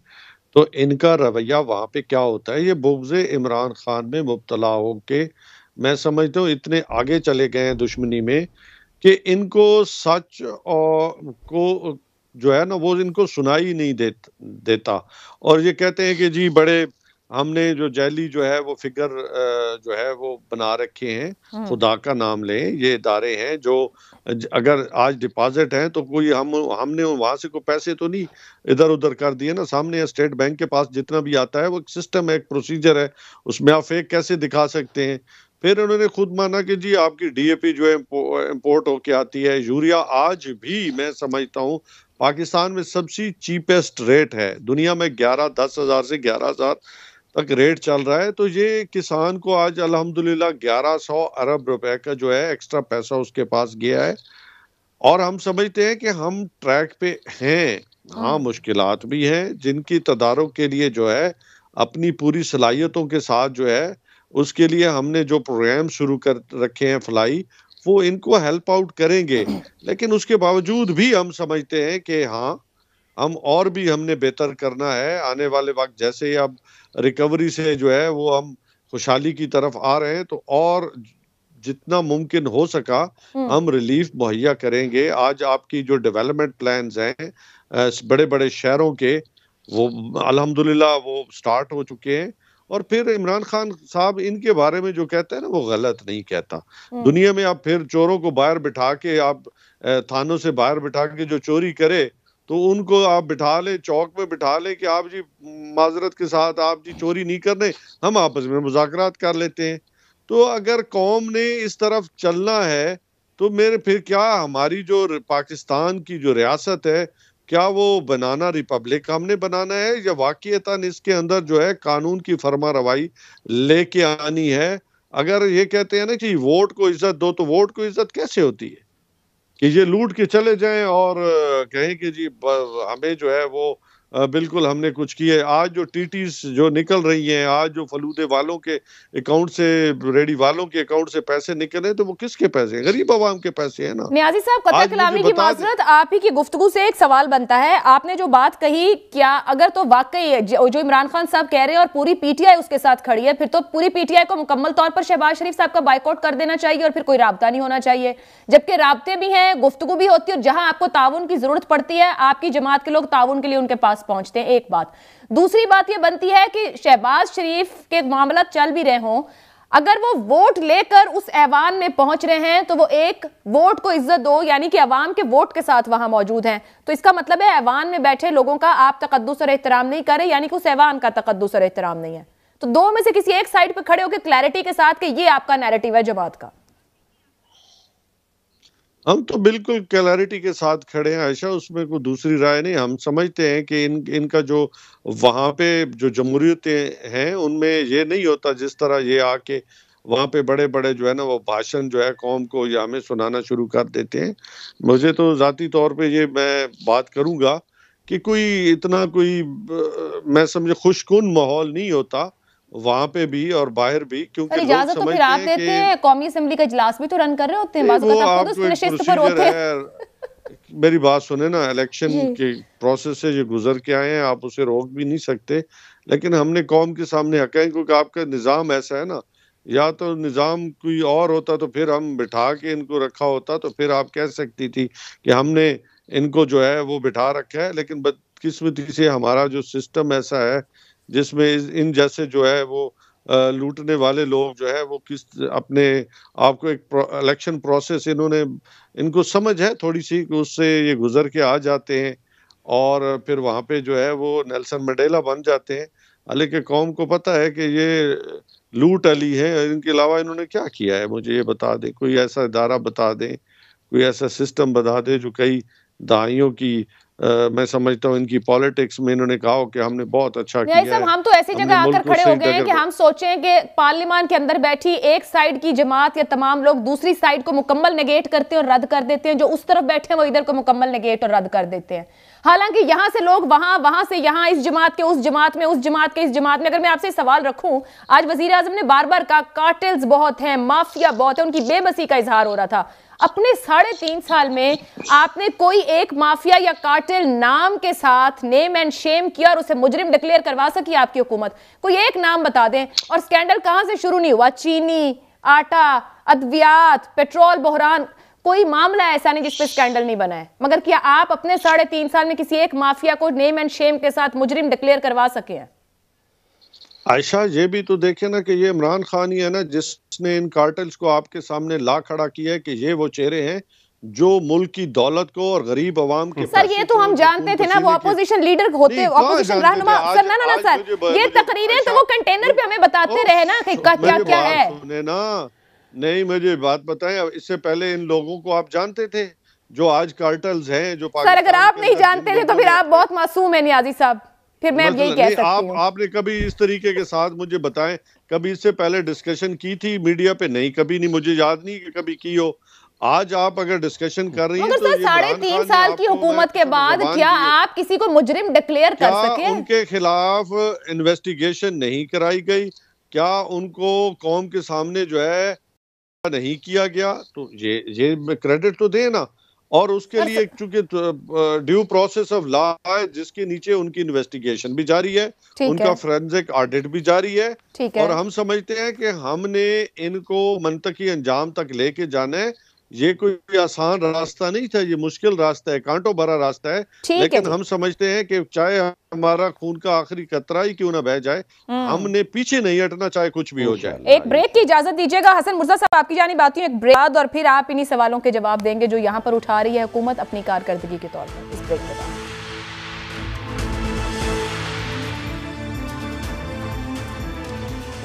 तो इनका रवैया वहाँ पे क्या होता है ये बुग्ज इमरान खान में मुबतला हो मैं समझता हूँ इतने आगे चले गए हैं दुश्मनी में कि इनको सच और को जो है ना वो इनको सुनाई नहीं दे, देता और ये कहते हैं कि जी बड़े हमने जो जैली जो है वो फिगर जो है वो बना रखे हैं हाँ। खुदा का नाम लें ये इदारे हैं जो अगर आज डिपॉजिट हैं तो कोई हम हमने वहां से कोई पैसे तो नहीं इधर उधर कर दिए ना सामने स्टेट बैंक के पास जितना भी आता है वो एक सिस्टम है एक प्रोसीजर है उसमें आप फेक कैसे दिखा सकते हैं फिर उन्होंने खुद माना कि जी आपकी डीएपी जो है इम्पोर्ट होके आती है यूरिया आज भी मैं समझता हूँ पाकिस्तान में सबसे चीपेस्ट रेट है दुनिया में ग्यारह दस हज़ार से ग्यारह हज़ार तक रेट चल रहा है तो ये किसान को आज अल्हम्दुलिल्लाह 1100 अरब रुपए का जो है एक्स्ट्रा पैसा उसके पास गया है और हम समझते हैं कि हम ट्रैक पे हैं हाँ, हाँ। मुश्किल भी हैं जिनकी तदारों के लिए जो है अपनी पूरी सलाहियतों के साथ जो है उसके लिए हमने जो प्रोग्राम शुरू कर रखे हैं फ्लाई वो इनको हेल्प आउट करेंगे लेकिन उसके बावजूद भी हम समझते हैं कि हाँ हम और भी हमने बेहतर करना है आने वाले वक्त जैसे ही अब रिकवरी से जो है वो हम खुशहाली की तरफ आ रहे हैं तो और जितना मुमकिन हो सका हम्म। हम रिलीफ मुहैया करेंगे आज आपकी जो डेवलपमेंट प्लान हैं बड़े बड़े शहरों के वो अलहमदुल्ला वो स्टार्ट हो चुके हैं और फिर इमरान खान साहब इनके बारे में जो कहते हैं ना वो गलत नहीं कहता दुनिया में आप फिर चोरों को बाहर बिठा के आप थानों से बाहर बिठा के जो चोरी करे तो उनको आप बिठा ले चौक में बिठा ले कि आप जी माजरत के साथ आप जी चोरी नहीं करने हम आपस में मुजाकरात कर लेते हैं तो अगर कौम ने इस तरफ चलना है तो मेरे फिर क्या हमारी जो पाकिस्तान की जो रियासत है क्या वो बनाना रिपब्लिक हमने बनाना है या वाकता इसके अंदर जो है कानून की फरमा रवाई लेके आनी है अगर ये कहते हैं ना कि वोट को इज्जत दो तो वोट को इज्जत कैसे होती है कि ये लूट के चले जाएं और कहें कि जी हमें जो है वो बिल्कुल हमने कुछ किए आज जो टीटीस जो निकल रही हैं आज जो फलूदे वालों के अकाउंट से रेडी वालों के अकाउंट से पैसे निकले तो वो किसके पैसे गरीब आवाम के पैसे है ना न्याजी साहब कतर कलामी की माजरत आप ही की गुफ्तु से एक सवाल बनता है आपने जो बात कही क्या अगर तो वाकई जो इमरान खान साहब कह रहे हैं और पूरी पीटीआई उसके साथ खड़ी है फिर तो पूरी पीटीआई को मुकम्मल तौर पर शहबाज शरीफ साहब का बाइकआउट कर देना चाहिए और फिर कोई रबता नहीं होना चाहिए जबकि रबते भी हैं गुफ्तु भी होती है और जहां आपको ताउन की जरूरत पड़ती है आपकी जमात के लोग ताउन के लिए उनके पास पहुंचते हैं एक बात दूसरी बात यह बनती है कि शहबाज शरीफ के मामला चल भी रहे हों अगर वो वोट लेकर उस ऐवान में पहुंच रहे हैं तो वो एक वोट को इज्जत दो यानी कि अवाम के वोट के साथ वहां मौजूद हैं तो इसका मतलब है ऐवान में बैठे लोगों का आप तकदस और एहतराम नहीं करें यानी कि उस ऐवान का तकदस और एहतराम नहीं है तो दो में से किसी एक साइड पर खड़े होकर क्लैरिटी के साथ कि ये आपका नैरेटिव है जमात का हम तो बिल्कुल क्लैरिटी के साथ खड़े हैं आयशा उसमें कोई दूसरी राय नहीं हम समझते हैं कि इन इनका जो वहाँ पे जो जमहूरियतें हैं उनमें ये नहीं होता जिस तरह ये आके वहाँ पे बड़े बड़े जो है ना वो भाषण जो है कौम को या हमें सुनाना शुरू कर देते हैं मुझे तो ज़ाती तौर पे ये मैं बात करूँगा कि कोई इतना कोई मैं समझ खुशकुन माहौल नहीं होता वहाँ पे भी और बाहर भी क्योंकि इजाजत तो फिर आप देते हैं कौमी असम्बली का इजलास भी तो रन कर रहे होते हैं वो आप तो पर होते हैं मेरी बात सुने ना इलेक्शन के प्रोसेस से ये गुजर के आए हैं आप उसे रोक भी नहीं सकते लेकिन हमने कौम के सामने हक है क्योंकि आपका निज़ाम ऐसा है ना या तो निज़ाम कोई और होता तो फिर हम बिठा के इनको रखा होता तो फिर आप कह सकती थी कि हमने इनको जो है वो बिठा रखा है लेकिन बदकिस्मती से हमारा जो सिस्टम ऐसा है जिसमें इन जैसे जो है वो लूटने वाले लोग जो है वो किस अपने आपको एक इलेक्शन प्रोसेस इन्होंने इनको समझ है थोड़ी सी कि उससे ये गुजर के आ जाते हैं और फिर वहाँ पे जो है वो नेल्सन मंडेला बन जाते हैं हालांकि कौम को पता है कि ये लूट अली है इनके अलावा इन्होंने क्या किया है मुझे ये बता दें कोई ऐसा इदारा बता दें कोई ऐसा सिस्टम बता दें जो कई दहाइयों की आ, मैं समझता हूँ इनकी पॉलिटिक्स में इन्होंने कहा कि हमने बहुत अच्छा किया है हम तो ऐसी जगह आकर खड़े हो गए हैं कि हम सोचें कि पार्लियामेंट के अंदर बैठी एक साइड की जमात या तमाम लोग दूसरी साइड को मुकम्मल नेगेट करते हैं और रद्द कर देते हैं जो उस तरफ बैठे हैं वो इधर को मुकम्मल नेगेट और रद्द कर देते हैं हालांकि यहाँ से लोग वहां वहां से यहाँ इस जमात के उस जमात में उस जमात के इस जमात में अगर मैं आपसे सवाल रखूं आज वजीर आजम ने बार बार कहा कार्टेल्स बहुत हैं माफिया बहुत है उनकी बेबसी का इजहार हो रहा था अपने साढ़े तीन साल में आपने कोई एक माफिया या कार्टेल नाम के साथ नेम एंड शेम किया और उसे मुजरिम डिक्लेयर करवा सकी आपकी हुकूमत कोई एक नाम बता दें और स्कैंडल कहां से शुरू नहीं हुआ चीनी आटा अद्वियात पेट्रोल बहरान कोई मामला ऐसा नहीं जिसपे स्कैंडल नहीं बना है मगर क्या आप अपने साढ़े तीन साल में किसी एक माफिया को नेम एंड शेम के साथ मुजरिम डिक्लेयर करवा सके हैं आयशा ये भी तो देखे ना कि ये इमरान खान ही है ना जिसने इन कार्टल्स को आपके सामने ला खड़ा किया है कि ये वो चेहरे हैं जो मुल्क की दौलत को और गरीब आवाम के सर ये तो हम जानते थे ना वो अपोजिशन लीडर होते अपोजिशन रहनुमा सर ना ना सर ये तकरीरें तो वो कंटेनर अच्छा। पे हमें बताते रहे ना कि अच्छा, क्या क्या है ना नहीं मुझे बात बताएं इससे पहले इन लोगों को आप जानते थे जो आज कार्टल्स हैं जो सर अगर आप नहीं जानते थे तो फिर आप बहुत मासूम है नियाजी साहब फिर मैं यही कह सकती आप, आपने कभी इस तरीके के साथ मुझे बताएं कभी इससे पहले डिस्कशन की थी मीडिया पे नहीं कभी नहीं मुझे याद नहीं कि कभी की हो आज आप अगर डिस्कशन कर रही हैं तो साढ़े तीन साल की हुकूमत के बाद क्या आप किसी को मुजरिम डिक्लेयर कर सके उनके खिलाफ इन्वेस्टिगेशन नहीं कराई गई क्या उनको कौम के सामने जो है नहीं किया गया तो ये ये क्रेडिट तो दे ना और उसके लिए चूंकि ड्यू प्रोसेस ऑफ लॉ है जिसके नीचे उनकी इन्वेस्टिगेशन भी जारी है उनका फोरेंसिक ऑडिट भी जारी है और हम समझते हैं कि हमने इनको मंतकी अंजाम तक लेके जाना है ये कोई आसान रास्ता नहीं था ये मुश्किल रास्ता है कांटों भरा रास्ता है लेकिन है हम समझते हैं कि चाहे हमारा खून का आखिरी कतरा ही क्यों ना बह जाए हम्म। हमने पीछे नहीं हटना चाहे कुछ भी हो जाए एक ब्रेक की इजाजत दीजिएगा हसन मुर्जा साहब आपकी जानी बात एक ब्रेक और फिर आप इन्हीं सवालों के जवाब देंगे जो यहाँ पर उठा रही है हुकूमत अपनी कारकर्दगी के तौर पर इस ब्रेक के बाद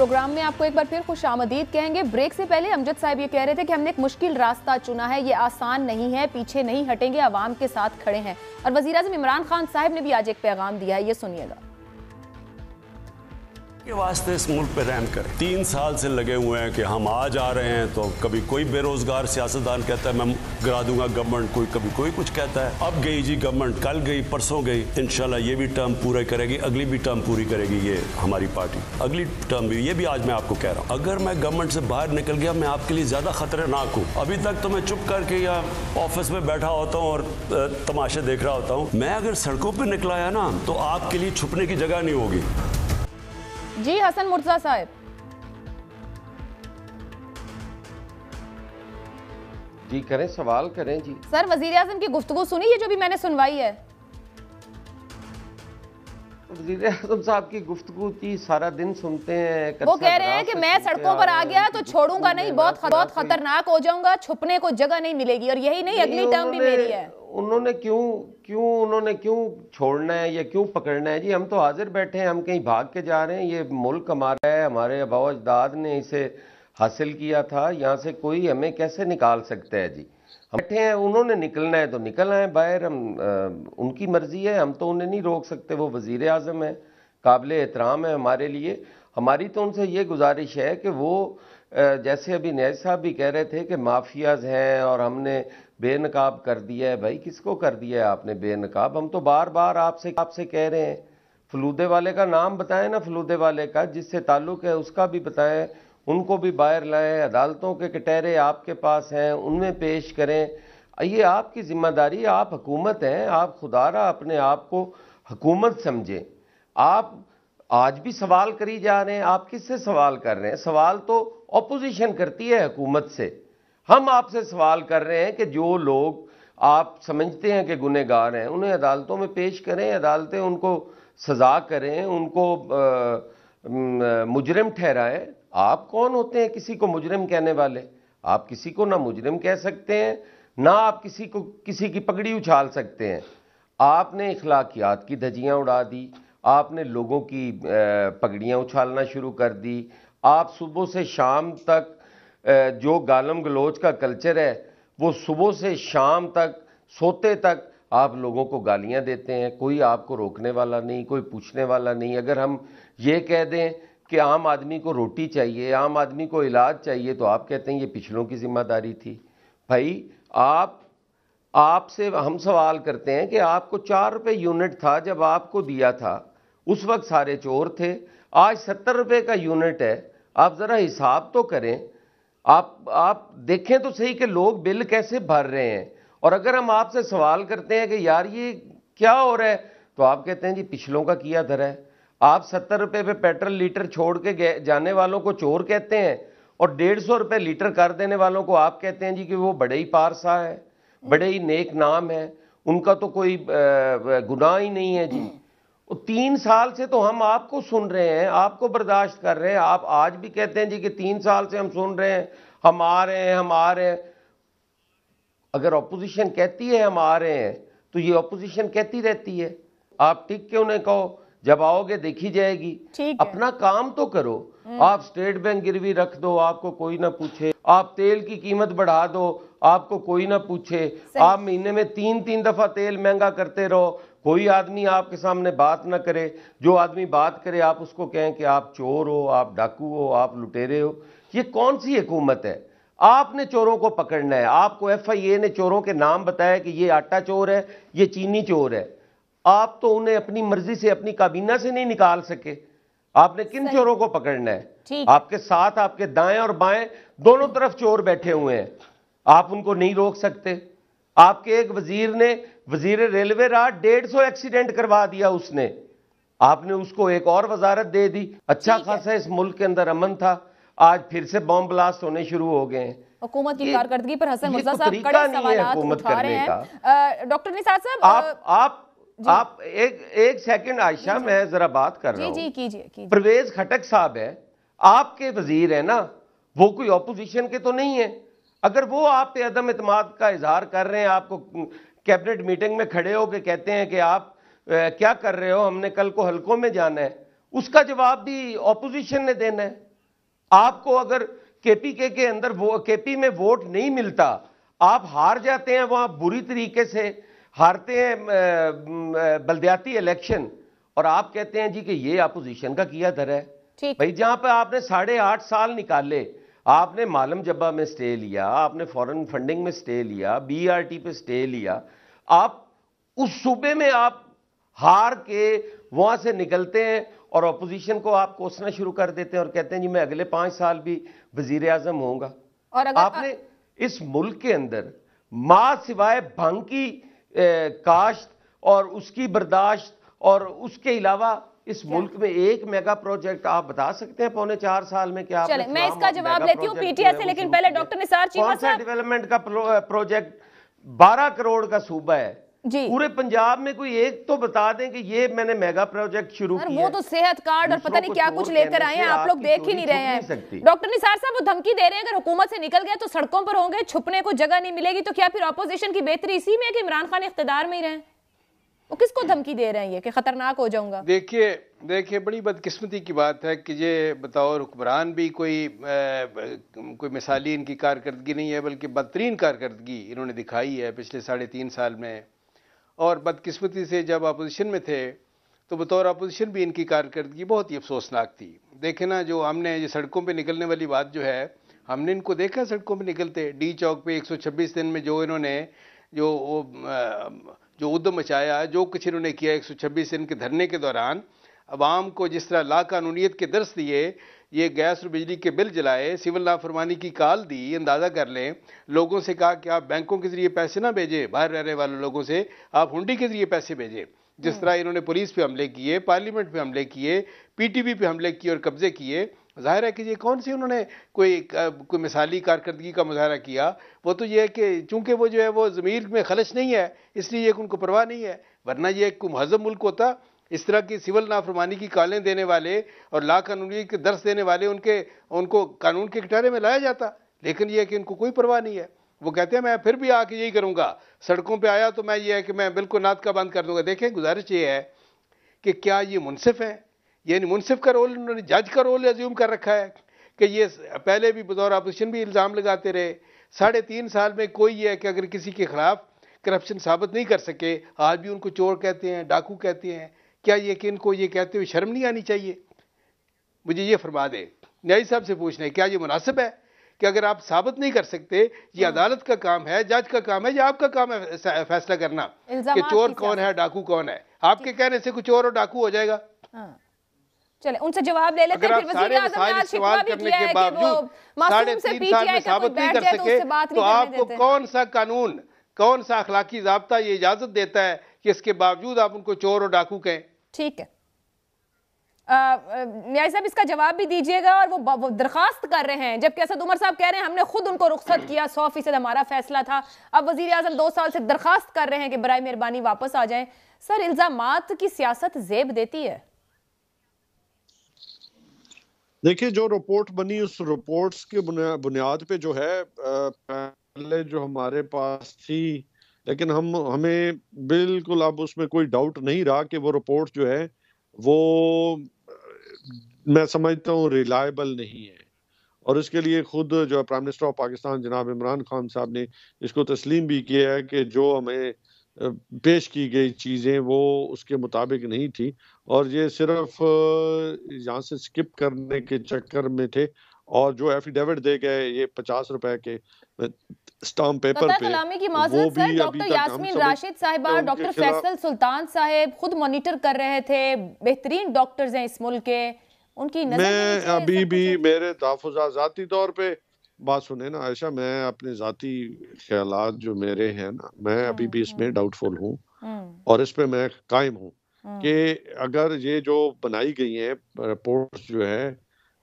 प्रोग्राम में आपको एक बार फिर खुश आमदीद कहेंगे ब्रेक से पहले अमजद साहब ये कह रहे थे कि हमने एक मुश्किल रास्ता चुना है ये आसान नहीं है पीछे नहीं हटेंगे आवाम के साथ खड़े हैं और वजीर अजम इमरान खान साहब ने भी आज एक पैगाम दिया है ये सुनिएगा के वास्ते इस मुल्क पे रहम करें तीन साल से लगे हुए हैं कि हम आज आ रहे हैं तो कभी कोई बेरोजगार सियासतदान कहता है मैं गिरा दूंगा गवर्नमेंट कोई कभी कोई कुछ कहता है अब गई जी गवर्नमेंट कल गई परसों गई इनशाला ये भी टर्म पूरा करेगी अगली भी टर्म पूरी करेगी ये हमारी पार्टी अगली टर्म भी ये भी आज मैं आपको कह रहा हूँ अगर मैं गवर्नमेंट से बाहर निकल गया मैं आपके लिए ज्यादा खतरनाक हूँ अभी तक तो मैं चुप करके या ऑफिस में बैठा होता हूँ और तमाशे देख रहा होता हूँ मैं अगर सड़कों पर निकला है ना तो आपके लिए छुपने की जगह नहीं होगी जी हसन मुर्जा साहब जी करें सवाल करें जी सर वजीर आजम की गुफ्तु सुनी है जो भी मैंने सुनवाई है वजीर आजम साहब की गुफ्तु की सारा दिन सुनते हैं वो कह रहे हैं कि मैं सड़कों पर आ गया तो छोड़ूंगा नहीं बहुत बहुत खतरनाक हो जाऊंगा छुपने को जगह नहीं मिलेगी और यही नहीं अगली टर्म भी मेरी है उन्होंने क्यों क्यों उन्होंने क्यों छोड़ना है या क्यों पकड़ना है जी हम तो हाजिर बैठे हैं हम कहीं भाग के जा रहे हैं ये मुल्क हमारा है हमारे अबाव अजदाद ने इसे हासिल किया था यहाँ से कोई हमें कैसे निकाल सकता है जी हम बैठे हैं उन्होंने निकलना है तो निकल आए बाहर हम आ, उनकी मर्ज़ी है हम तो उन्हें नहीं रोक सकते वो वज़ी अजम है काबिल एहतराम है हमारे लिए हमारी तो उनसे ये गुजारिश है कि वो जैसे अभी नैज साहब भी कह रहे थे कि माफियाज हैं और हमने बेनकाब कर दिया है भाई किसको कर दिया है आपने बेनकाब हम तो बार बार आपसे आपसे कह रहे हैं फलूदे वाले का नाम बताएं ना फलूदे वाले का जिससे ताल्लुक़ है उसका भी बताएं उनको भी बाहर लाएं अदालतों के कटहरे आपके पास हैं उनमें पेश करें ये आपकी ज़िम्मेदारी आप हुकूमत हैं आप खुदारा अपने आप को हुकूमत समझें आप आज भी सवाल करी जा रहे हैं आप किससे सवाल कर रहे हैं सवाल तो अपोजिशन करती है हुकूमत से हम आपसे सवाल कर रहे हैं कि जो लोग आप समझते हैं कि गुनहगार हैं उन्हें अदालतों में पेश करें अदालतें उनको सजा करें उनको मुजरम ठहराएं आप कौन होते हैं किसी को मुजरम कहने वाले आप किसी को ना मुजरम कह सकते हैं ना आप किसी को किसी की पगड़ी उछाल सकते हैं आपने इखलाकियात की धजियाँ उड़ा दी आपने लोगों की पगड़ियाँ उछालना शुरू कर दी आप सुबह से शाम तक जो गालम गलोच का कल्चर है वो सुबह से शाम तक सोते तक आप लोगों को गालियां देते हैं कोई आपको रोकने वाला नहीं कोई पूछने वाला नहीं अगर हम ये कह दें कि आम आदमी को रोटी चाहिए आम आदमी को इलाज चाहिए तो आप कहते हैं ये पिछड़ों की जिम्मेदारी थी भाई आप आपसे हम सवाल करते हैं कि आपको चार रुपये यूनिट था जब आपको दिया था उस वक्त सारे चोर थे आज सत्तर रुपये का यूनिट है आप ज़रा हिसाब तो करें आप आप देखें तो सही कि लोग बिल कैसे भर रहे हैं और अगर हम आपसे सवाल करते हैं कि यार ये क्या हो रहा है तो आप कहते हैं जी पिछलों का किया धर है आप सत्तर रुपये पे पेट्रोल लीटर छोड़ के जाने वालों को चोर कहते हैं और डेढ़ सौ रुपये लीटर कर देने वालों को आप कहते हैं जी कि वो बड़े ही पारसा है बड़े ही नेक नाम है उनका तो कोई गुनाह ही नहीं है जी तो तीन साल से तो हम आपको सुन रहे हैं आपको बर्दाश्त कर रहे हैं आप आज भी कहते हैं जी कि तीन साल से हम सुन रहे हैं हम आ रहे हैं हम आ रहे हैं अगर ऑपोजिशन कहती है हम आ रहे हैं तो ये ऑपोजिशन कहती रहती है आप टिक के उन्हें कहो जब आओगे देखी जाएगी अपना काम तो करो हम्म। आप स्टेट बैंक गिरवी रख दो आपको कोई ना पूछे आप तेल की कीमत बढ़ा दो आपको कोई ना पूछे आप महीने में तीन तीन दफा तेल महंगा करते रहो कोई आदमी आपके सामने बात ना करे जो आदमी बात करे आप उसको कहें कि आप चोर हो आप डाकू हो आप लुटेरे हो ये कौन सी हुकूमत है आपने चोरों को पकड़ना है आपको एफ आई ए ने चोरों के नाम बताया कि ये आटा चोर है ये चीनी चोर है आप तो उन्हें अपनी मर्जी से अपनी काबीना से नहीं निकाल सके आपने किन चोरों को पकड़ना है आपके साथ आपके दाएं और बाएं दोनों तरफ चोर बैठे हुए हैं आप उनको नहीं रोक सकते आपके एक वजीर ने वजीर रेलवे रहा डेढ़ सौ एक्सीडेंट करवा दिया उसने आपने उसको एक और वजारत दे दी अच्छा खासा इस मुल्क के अंदर अमन था आज फिर से बॉम्ब ब्लास्ट होने शुरू हो गए हैं हुकूमत की कारकर्दगी पर हसन साहब कड़े सवाल उठा रहे हैं डॉक्टर निसार साहब आप आप आप एक एक सेकंड आयशा मैं जरा बात कर रहा हूँ परवेज खटक साहब है आपके वजीर है ना वो कोई ऑपोजिशन के तो नहीं है अगर वो आप पे अदम अतमाद का इजहार कर रहे हैं आपको कैबिनेट मीटिंग में खड़े होकर कहते हैं कि आप क्या कर रहे हो हमने कल को हलकों में जाना है उसका जवाब भी ऑपोजिशन ने देना है आपको अगर केपीके के अंदर वो केपी में वोट नहीं मिलता आप हार जाते हैं वहां बुरी तरीके से हारते हैं बलद्याती इलेक्शन और आप कहते हैं जी कि ये अपोजिशन का किया दर है भाई जहां पर आपने साढ़े आठ साल निकाले आपने मालम जब्बा में स्टे लिया आपने फॉरेन फंडिंग में स्टे लिया बीआरटी e पे स्टे लिया आप उस सूबे में आप हार के वहां से निकलते हैं और अपोजिशन को आप कोसना शुरू कर देते हैं और कहते हैं जी मैं अगले पांच साल भी वजीर आजम होऊंगा और अगर आपने आ... इस मुल्क के अंदर माँ सिवाय भंग की काश्त और उसकी बर्दाश्त और उसके अलावा इस मुल्क में एक मेगा प्रोजेक्ट आप बता सकते हैं पौने चार साल में क्या चले, मैं इसका जवाब लेती हूँ पीटीआई से लेकिन पहले डॉक्टर निसार कौन सा डेवलपमेंट का प्रोजेक्ट बारह करोड़ का सूबा है जी पूरे पंजाब में कोई एक तो बता दें कि ये मैंने मेगा प्रोजेक्ट शुरू किया वो तो सेहत कार्ड और पता नहीं क्या कुछ लेकर आए हैं आप लोग देख ही नहीं रहे हैं डॉक्टर निसार साहब वो धमकी दे रहे हैं अगर हुकूमत से निकल गए तो सड़कों पर होंगे छुपने को जगह नहीं मिलेगी तो क्या फिर अपोजिशन की बेहतरी इसी में कि इमरान खान इकतदार में ही रहे वो किसको धमकी दे रहे हैं ये कि खतरनाक हो जाऊंगा देखिए देखिए बड़ी बदकिस्मती की बात है कि ये बतौर हुक्मरान भी कोई ए, कोई मिसाली इनकी कारकर्दगी नहीं है बल्कि बदतरीन कारकर्दगी इन्होंने दिखाई है पिछले साढ़े तीन साल में और बदकिस्मती से जब अपोजिशन में थे तो बतौर अपोजिशन भी इनकी कारकर्दगी बहुत ही अफसोसनाक थी देखे ना जो हमने ये सड़कों पर निकलने वाली बात जो है हमने इनको देखा सड़कों पर निकलते डी चौक सौ छब्बीस दिन में जो इन्होंने जो वो जो उद्यम मचाया जो कुछ इन्होंने किया 126 इनके धरने के दौरान आवाम को जिस तरह ला कानूनीत के दर्श दिए ये गैस और बिजली के बिल जलाए सिविल लाफरमानी की काल दी अंदाज़ा कर लें लोगों से कहा कि आप बैंकों के ज़रिए पैसे ना भेजें बाहर रहने वाले लोगों से आप हुंडी के ज़रिए पैसे भेजें जिस हम्म। तरह इन्होंने पुलिस पे हमले किए पार्लियामेंट पे हमले किए पीटीबी पे हमले किए और कब्ज़े किए जाहिर है कि ये कौन सी उन्होंने कोई कोई मिसाली कारकर्दगी का मुजाहरा किया वो तो ये है कि चूँकि वो जो है वो ज़मीर में खलश नहीं है इसलिए ये उनको परवाह नहीं है वरना ये एक महजब मुल्क होता इस तरह की सिविल नाफरमानी की कालें देने वाले और ला कानूनी के दर्श देने वाले उनके उनको कानून के कटारे में लाया जाता लेकिन यह है कि उनको कोई परवाह नहीं है वो कहते हैं मैं फिर भी आके यही करूँगा सड़कों पर आया तो मैं ये है कि मैं बिल्कुल नात का बंद कर दूँगा देखें गुजारिश ये है कि क्या ये मुनसिफ हैं यानी मुनसिफ का रोल उन्होंने जज का रोल एज्यूम कर रखा है कि ये पहले भी बतौर अपोजिशन भी इल्ज़ाम लगाते रहे साढ़े तीन साल में कोई ये है कि अगर किसी के ख़िलाफ़ करप्शन साबित नहीं कर सके आज भी उनको चोर कहते हैं डाकू कहते हैं क्या ये कि इनको ये कहते हुए शर्म नहीं आनी चाहिए मुझे ये फरमा दे न्याय साहब से पूछना है क्या ये मुनासिब है कि अगर आप साबित नहीं कर सकते ये हम्म। अदालत का काम है जज का काम है या आपका काम है फैसला करना कि चोर कौन है डाकू कौन है आपके कहने से कुछ और डाकू हो जाएगा हाँ। चले उनसे जवाब ले लेते हैं फिर वजीर आजम ने आज शिकवा भी किया है कि वो मासूम से पीटीआई का कोई बैठ जाए तो उससे बात तो नहीं तो आपको कौन सा कानून कौन सा अखलाकी जबता ये इजाजत देता है कि इसके बावजूद आप उनको चोर और डाकू कहें ठीक है न्याय साहब इसका जवाब भी दीजिएगा और वो, वो दरखास्त कर रहे हैं जबकि असद उमर साहब कह रहे हैं हमने खुद उनको रुख्सत किया सौ फीसद हमारा फैसला था अब वजीर अजम दो साल से दरखास्त कर रहे हैं कि बर मेहरबानी वापस आ जाए सर इल्ज़ाम की सियासत जेब देती है देखिए जो रिपोर्ट बनी उस रिपोर्ट्स के बुनियाद पे जो है पहले जो हमारे पास थी लेकिन हम हमें बिल्कुल अब उसमें कोई डाउट नहीं रहा कि वो रिपोर्ट जो है वो मैं समझता हूँ रिलायबल नहीं है और इसके लिए खुद जो प्राइम मिनिस्टर ऑफ पाकिस्तान जनाब इमरान खान साहब ने इसको तस्लीम भी किया है कि जो हमें पेश की गई चीज़ें वो उसके मुताबिक नहीं थी और ये सिर्फ यहाँ से स्किप करने के चक्कर में थे और जो एफिडेविट दे गए ये पचास रुपए के पेपर पे कलामी की डॉक्टर यास्मीन राशिद साहिबा तो डॉक्टर फैसल सुल्तान साहेब खुद मॉनिटर कर रहे थे बेहतरीन डॉक्टर्स हैं इस मुल्क के उनकी नजर मैं अभी भी मेरे तौर पर बात सुने ना आयशा मैं अपने जाती ख्याल जो मेरे हैं ना मैं हम्म, अभी भी इसमें डाउटफुल हम्म। हूँ हम्म। और इस पे मैं कायम हूँ कि अगर ये जो बनाई गई है रिपोर्ट जो है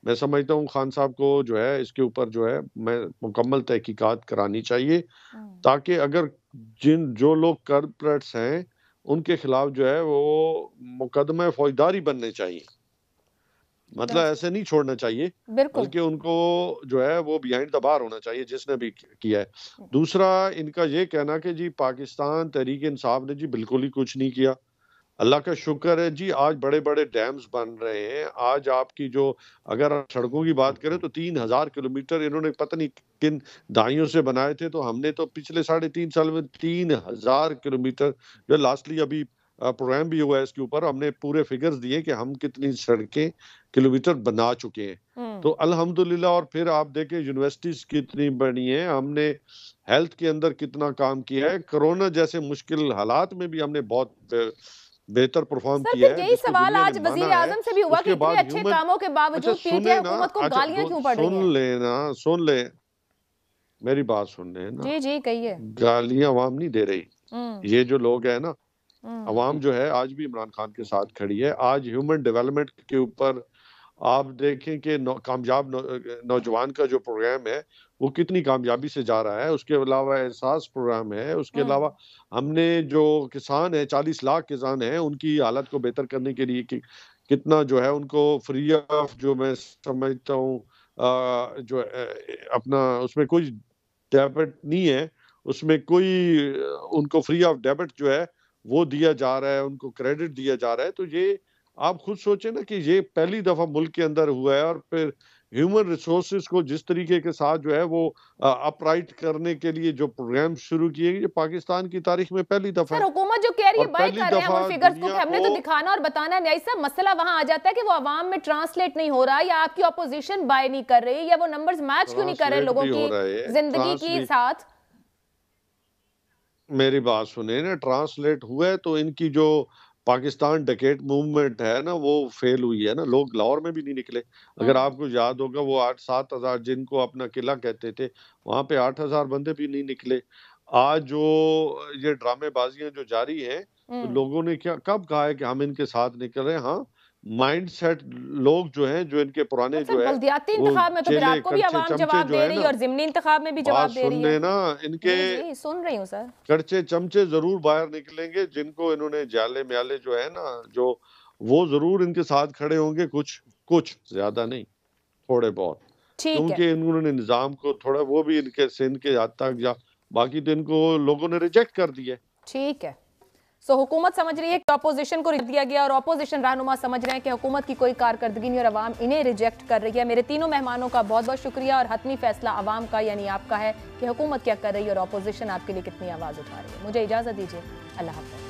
मैं समझता हूँ खान साहब को जो है इसके ऊपर जो है मैं मुकम्मल तहकीकात करानी चाहिए ताकि अगर जिन जो लोग करप्रेट्स हैं उनके खिलाफ जो है वो मुकदमा फौजदारी बनने चाहिए मतलब ऐसे नहीं छोड़ना चाहिए बल्कि उनको जो है वो बिहाइंड द बार होना चाहिए जिसने भी किया है हम्म। दूसरा इनका ये कहना कि जी पाकिस्तान तहरीक इंसाफ ने जी बिल्कुल ही कुछ नहीं किया अल्लाह का शुक्र है जी आज बड़े बड़े डैम्स बन रहे हैं आज आपकी जो अगर सड़कों की बात करें तो तीन हजार किलोमीटर इन्होंने पता नहीं किन दाइयों से बनाए थे तो हमने तो पिछले साढ़े तीन साल में तीन हजार किलोमीटर जो लास्टली अभी प्रोग्राम भी हुआ है इसके ऊपर हमने पूरे फिगर्स दिए कि हम कितनी सड़कें किलोमीटर बना चुके हैं हम्म। तो अल्हम्दुलिल्लाह और फिर आप देखें यूनिवर्सिटीज कितनी बनी है हमने हेल्थ के अंदर कितना काम किया है कोरोना जैसे मुश्किल हालात में भी हमने बहुत बेहतर परफॉर्म किया है यही सवाल आज वजीर आजम से भी हुआ कि इतने अच्छे कामों के बावजूद अच्छा, पीटीआई हुकूमत को अच्छा, गालियां क्यों पड़ रही हैं सुन लेना सुन ले मेरी बात सुन लेना जी जी कहिए गालियां आवाम नहीं दे रही हम्म। ये जो लोग है ना हम्म। अवाम जो है आज भी इमरान खान के साथ खड़ी है आज ह्यूमन डेवलपमेंट के ऊपर आप देखें कि कामयाब नौजवान का जो प्रोग्राम है वो कितनी कामयाबी से जा रहा है उसके अलावा एहसास प्रोग्राम है उसके हम्म। अलावा हमने जो किसान है चालीस लाख किसान है उनकी हालत को बेहतर करने के लिए कि, कितना जो है उनको फ्री ऑफ जो मैं समझता हूँ जो अपना उसमें कोई डेबिट नहीं है उसमें कोई उनको फ्री ऑफ डेबिट जो है वो दिया जा रहा है उनको क्रेडिट दिया जा रहा है तो ये आप खुद सोचें ना कि ये पहली दफा मुल्क के अंदर हुआ है और फिर ह्यूमन रिसोर्स को जिस तरीके के साथ जो है वो अपराइट करने के लिए जो प्रोग्राम शुरू किए गए पाकिस्तान की तारीख में पहली दफा हुकूमत जो कह रही है कर रहे हैं उन फिगर्स को हमने तो दिखाना और बताना न्याय साहब मसला वहां आ जाता है कि वो आवाम में ट्रांसलेट नहीं हो रहा या आपकी अपोजिशन बाय नहीं कर रही या वो नंबर मैच क्यों नहीं कर रहे लोगों की जिंदगी के साथ मेरी बात सुने ना ट्रांसलेट हुए तो इनकी जो पाकिस्तान डकेट मूवमेंट है ना वो फेल हुई है ना लोग लाहौर में भी नहीं निकले अगर हाँ। आपको याद होगा वो आठ सात हजार जिनको अपना किला कहते थे वहां पे आठ हजार बंदे भी नहीं निकले आज जो ये ड्रामेबाजियां जो जारी है तो लोगों ने क्या कब कहा है कि हम इनके साथ निकल रहे हैं हाँ माइंड सेट लोग जो हैं जो इनके पुराने अच्छा, जो तो है ना इनके सुन रही सर चमचे जरूर बाहर निकलेंगे जिनको इन्होंने जाले म्याले जो है ना जो वो जरूर इनके साथ खड़े होंगे कुछ कुछ ज्यादा नहीं थोड़े बहुत क्योंकि इन्होंने निज़ाम को थोड़ा वो भी इनके सिंध के हद तक जा बाकी तो इनको लोगों ने रिजेक्ट कर दिया ठीक है सो हुकूमत समझ रही है कि अपोजिशन को दिया गया और अपोजिशन रहनुमा समझ रहे हैं कि हुकूमत की कोई कारकर्दगी नहीं और आवाम इन्हें रिजेक्ट कर रही है मेरे तीनों मेहमानों का बहुत बहुत शुक्रिया और हतमी फैसला आवाम का यानी आपका है कि हुकूमत क्या कर रही है और अपोजिशन आपके लिए कितनी आवाज़ उठा रही है मुझे इजाज़त दीजिए अल्लाह हाफ़